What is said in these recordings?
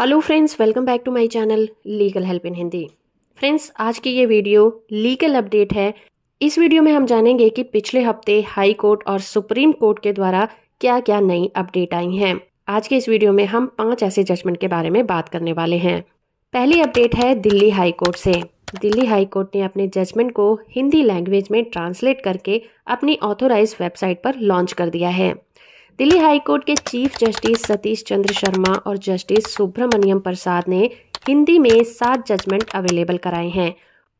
hello friends welcome back to my channel legal help in Hindi friends आज की ये video legal update है इस वीडियो में हम जानेंगे कि पिछले हफ्ते हाई कोर्ट और सुप्रीम कोर्ट के द्वारा क्या क्या नई अपडेट आई हैं आज के इस वीडियो में हम पांच ऐसे जजमेंट के बारे में बात करने वाले हैं पहली अपडेट है दिल्ली हाई कोर्ट से दिल्ली हाई कोर्ट ने अपने जजमेंट को हिंदी लैंग्वेज में ट्रांसलेट करके अपनी ऑथोराइज वेबसाइट पर लॉन्च कर दिया है दिल्ली हाईकोर्ट के चीफ जस्टिस सतीश चंद्र शर्मा और जस्टिस सुब्रमण्यम प्रसाद ने हिंदी में सात जजमेंट अवेलेबल कराए हैं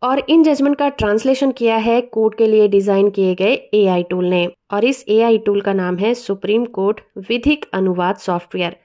और इन जजमेंट का ट्रांसलेशन किया है कोर्ट के लिए डिजाइन किए गए ए टूल ने और इस ए टूल का नाम है सुप्रीम कोर्ट विधिक अनुवाद सॉफ्टवेयर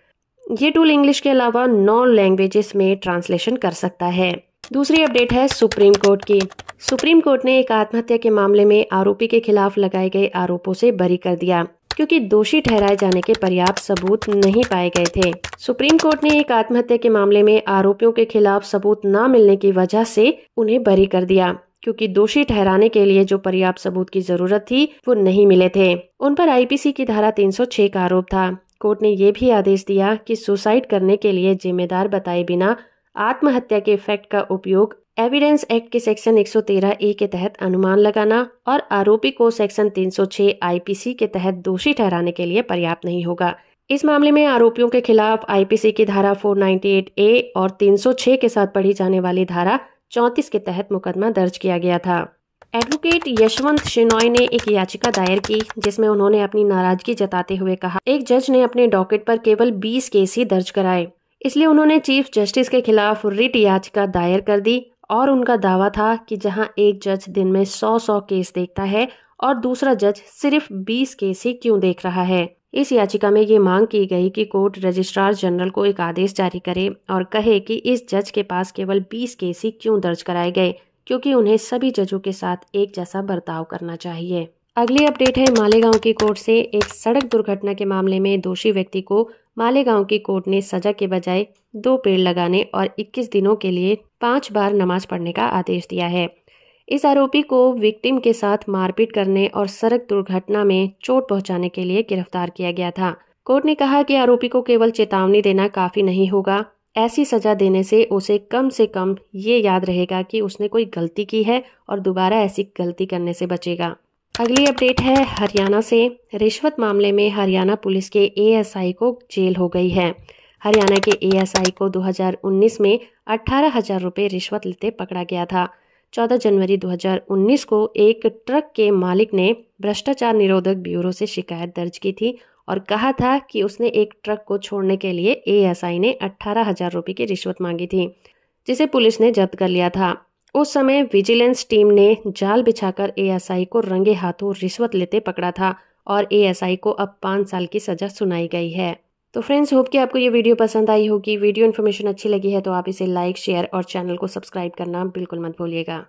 ये टूल इंग्लिश के अलावा नौ लैंग्वेजेस में ट्रांसलेशन कर सकता है दूसरी अपडेट है सुप्रीम कोर्ट की सुप्रीम कोर्ट ने एक आत्महत्या के मामले में आरोपी के खिलाफ लगाए गए आरोपों से बरी कर दिया क्योंकि दोषी ठहराए जाने के पर्याप्त सबूत नहीं पाए गए थे सुप्रीम कोर्ट ने एक आत्महत्या के मामले में आरोपियों के खिलाफ सबूत न मिलने की वजह से उन्हें बरी कर दिया क्योंकि दोषी ठहराने के लिए जो पर्याप्त सबूत की जरूरत थी वो नहीं मिले थे उन पर आईपीसी की धारा 306 का आरोप था कोर्ट ने यह भी आदेश दिया कि सुसाइड करने के लिए जिम्मेदार बताए बिना आत्महत्या के फैक्ट का उपयोग एविडेंस एक्ट के सेक्शन 113 ए के तहत अनुमान लगाना और आरोपी को सेक्शन 306 आईपीसी के तहत दोषी ठहराने के लिए पर्याप्त नहीं होगा इस मामले में आरोपियों के खिलाफ आईपीसी की धारा 498 ए और 306 के साथ पढ़ी जाने वाली धारा 34 के तहत मुकदमा दर्ज किया गया था एडवोकेट यशवंत शिनोय ने एक याचिका दायर की जिसमें उन्होंने अपनी नाराजगी जताते हुए कहा एक जज ने अपने डॉकेट पर केवल 20 केस ही दर्ज कराए इसलिए उन्होंने चीफ जस्टिस के खिलाफ रिट याचिका दायर कर दी और उनका दावा था कि जहां एक जज दिन में सौ सौ केस देखता है और दूसरा जज सिर्फ बीस केस ही क्यों देख रहा है इस याचिका में ये मांग की गई कि कोर्ट रजिस्ट्रार जनरल को एक आदेश जारी करे और कहे कि इस जज के पास केवल बीस केस ही क्यों दर्ज कराए गए क्योंकि उन्हें सभी जजों के साथ एक जैसा बर्ताव करना चाहिए अगली अपडेट है मालेगांव की कोर्ट से एक सड़क दुर्घटना के मामले में दोषी व्यक्ति को मालेगांव की कोर्ट ने सजा के बजाय दो पेड़ लगाने और 21 दिनों के लिए पाँच बार नमाज पढ़ने का आदेश दिया है इस आरोपी को विक्टिम के साथ मारपीट करने और सड़क दुर्घटना में चोट पहुंचाने के लिए गिरफ्तार किया गया था कोर्ट ने कहा कि आरोपी को केवल चेतावनी देना काफी नहीं होगा ऐसी सजा देने से उसे कम से कम ये याद रहेगा कि उसने कोई गलती की है और दोबारा ऐसी गलती करने से बचेगा अगली अपडेट है हरियाणा से रिश्वत मामले में हरियाणा पुलिस के एएसआई को जेल हो गई है हरियाणा के एएसआई को 2019 में अट्ठारह हजार रुपये रिश्वत लेते पकड़ा गया था 14 जनवरी 2019 को एक ट्रक के मालिक ने भ्रष्टाचार निरोधक ब्यूरो से शिकायत दर्ज की थी और कहा था कि उसने एक ट्रक को छोड़ने के लिए ए ने अट्ठारह हजार रुपये की रिश्वत मांगी थी जिसे पुलिस ने जब्त कर लिया था उस समय विजिलेंस टीम ने जाल बिछाकर ए को रंगे हाथों रिश्वत लेते पकड़ा था और ए को अब पाँच साल की सजा सुनाई गई है तो फ्रेंड्स होप कि आपको ये वीडियो पसंद आई होगी वीडियो इन्फॉर्मेशन अच्छी लगी है तो आप इसे लाइक शेयर और चैनल को सब्सक्राइब करना बिल्कुल मत भूलिएगा